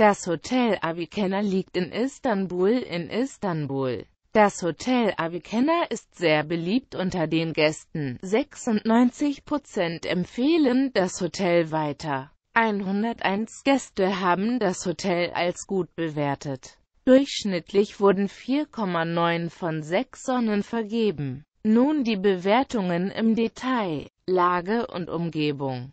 Das Hotel Avicenna liegt in Istanbul in Istanbul. Das Hotel Avicenna ist sehr beliebt unter den Gästen. 96% empfehlen das Hotel weiter. 101 Gäste haben das Hotel als gut bewertet. Durchschnittlich wurden 4,9 von 6 Sonnen vergeben. Nun die Bewertungen im Detail, Lage und Umgebung.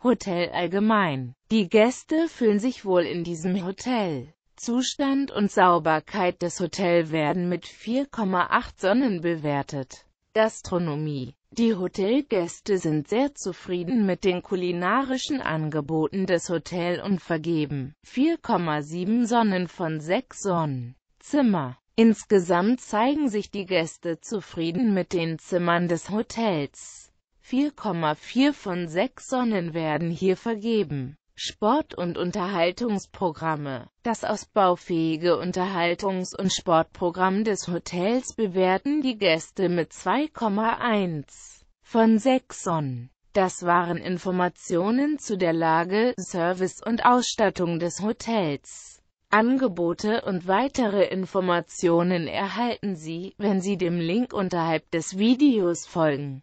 Hotel allgemein. Die Gäste fühlen sich wohl in diesem Hotel. Zustand und Sauberkeit des Hotels werden mit 4,8 Sonnen bewertet. Gastronomie Die Hotelgäste sind sehr zufrieden mit den kulinarischen Angeboten des Hotels und vergeben 4,7 Sonnen von 6 Sonnen. Zimmer Insgesamt zeigen sich die Gäste zufrieden mit den Zimmern des Hotels. 4,4 von 6 Sonnen werden hier vergeben. Sport- und Unterhaltungsprogramme. Das ausbaufähige Unterhaltungs- und Sportprogramm des Hotels bewerten die Gäste mit 2,1 von 6 Sonnen. Das waren Informationen zu der Lage, Service und Ausstattung des Hotels. Angebote und weitere Informationen erhalten Sie, wenn Sie dem Link unterhalb des Videos folgen.